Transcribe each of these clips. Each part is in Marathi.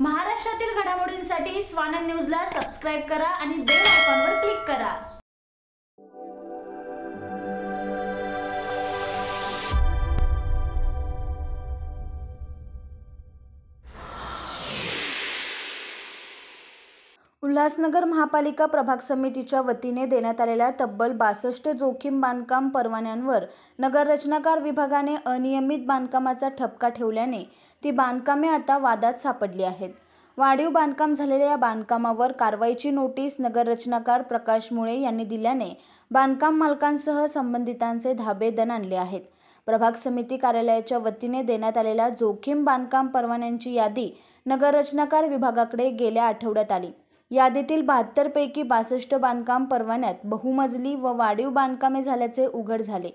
महाराष्ट्रातील घडामोडींसाठी स्वानंद न्यूजला सबस्क्राईब करा आणि बेल आयकॉनवर क्लिक करा उल्हासनगर महापालिका प्रभाग समितीच्या वतीने देण्यात आलेल्या तब्बल बासष्ट जोखीम बांधकाम परवान्यांवर नगररचनाकार विभागाने अनियमित बांधकामाचा ठपका ठेवल्याने ती बांधकामे आता वादात सापडली आहेत वाढीव बांधकाम झालेल्या या बांधकामावर कारवाईची नोटीस नगररचनाकार प्रकाश मुळे यांनी दिल्याने बांधकाम मालकांसह संबंधितांचे धाबे आणले आहेत प्रभाग समिती कार्यालयाच्या वतीने देण्यात आलेल्या जोखीम बांधकाम परवान्यांची यादी नगररचनाकार विभागाकडे गेल्या आठवड्यात आली यादीतील बहात्तरपैकी बासष्ट बांधकाम परवान्यात बहुमजली व वाढीव बांधकामे झाल्याचे उघड झाले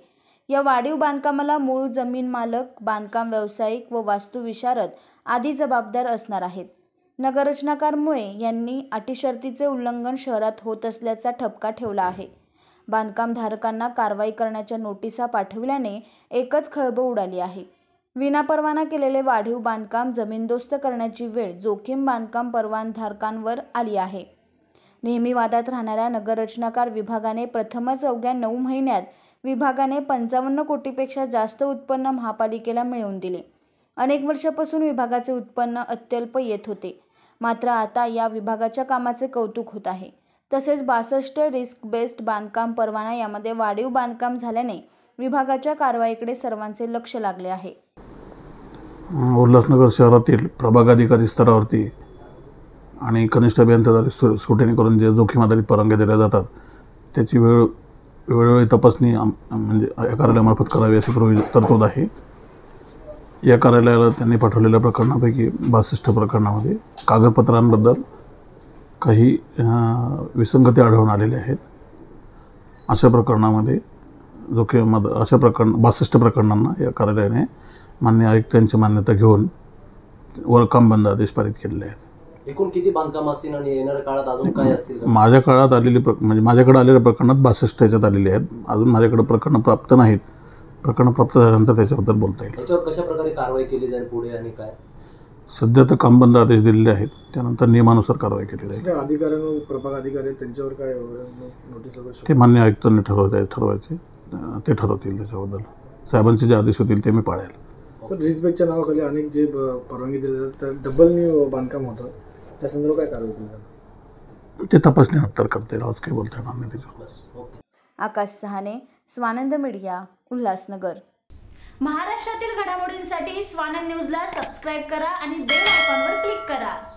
या वाढीव बांधकामाला मूळ जमीन मालक बांधकाम व्यावसायिक व वास्तुविशारद आदी जबाबदार असणार आहेत नगररचनाकार मुळे यांनी अटीशर्तीचे उल्लंघन शहरात होत असल्याचा ठपका ठेवला आहे बांधकामधारकांना कारवाई करण्याच्या नोटिसा पाठवल्याने एकच खळबळ उडाली आहे विनापरवाना केलेले वाढीव बांधकाम जमीनदोस्त करण्याची वेळ जोखीम बांधकाम परवानधारकांवर आली आहे नेहमी वादात राहणाऱ्या नगररचनाकार विभागाने प्रथमच अवघ्या नऊ महिन्यात विभागाने पंचावन्न कोटीपेक्षा जास्त उत्पन्न महापालिकेला मिळवून दिले अनेक वर्षापासून विभागाचे उत्पन्न अत्यल्प येत होते मात्र आता या विभागाच्या कामाचे कौतुक होत आहे तसेच बासष्ट रिस्क बेस्ड बांधकाम परवाना यामध्ये वाढीव बांधकाम झाल्याने विभागाच्या कारवाईकडे सर्वांचे लक्ष लागले आहे उल्हासनगर शहरातील प्रभागाधिकारी स्तरावरती आणि कनिष्ठ अभियंत्याद्वारे सु करून जे जोखीम आधारित परवानग्या दिल्या जातात त्याची वेळ वेळोवेळी तपासणी म्हणजे या कार्यालयामार्फत करावी अशी प्रवि तरतूद आहे या कार्यालयाला त्यांनी पाठवलेल्या प्रकरणापैकी बासष्ट प्रकरणामध्ये कागदपत्रांबद्दल काही विसंगती आढळून आलेल्या आहेत अशा प्रकरणामध्ये मद अशा प्रकरण बासष्ट प्रकरणांना या कार्यालयाने मान्य आयुक्तांची मान्यता घेऊन वरकाम बंद आदेश पारित केलेले आहेत एकूण किती बांधकाम असतील आणि येणाऱ्या काळात अजून काय असतील माझ्या काळात आलेली प्र म्हणजे माझ्याकडे आलेल्या प्रकरणात बासष्ट याच्यात आलेली आहेत अजून माझ्याकडे प्रकरणं प्राप्त नाहीत प्रकरणं प्राप्त झाल्यानंतर त्याच्याबद्दल बोलता येईल त्याच्यावर कशा प्रकारे कारवाई केली जाईल पुढे आणि काय सध्या तर बंद आदेश दिलेले आहेत त्यानंतर नियमानुसार कारवाई केली जाईल अधिकाऱ्यांना प्रभाग अधिकारी त्यांच्यावर काय नोटीस ते मान्य आयुक्तांनी आहे ठरवायचे ते ठरवतील त्याच्याबद्दल साहेबांचे जे आदेश होतील ते मी पाळेल सर रिजबेकच्या नावाखाली अनेक जे परवानगी दिली जातात तर डबल न्यू बांधकाम होतं त्या संदर्भात काय कारवाई केली ते तपासणी हत्तर करते आज काही बोलता येणार नाही त्याच्यावर आकाश सहाने स्वानंद मीडिया उल्हासनगर महाराष्ट्रातील घडामोडींसाठी स्वानंद न्यूजला सबस्क्राईब करा आणि बेल आयकॉनवर क्लिक करा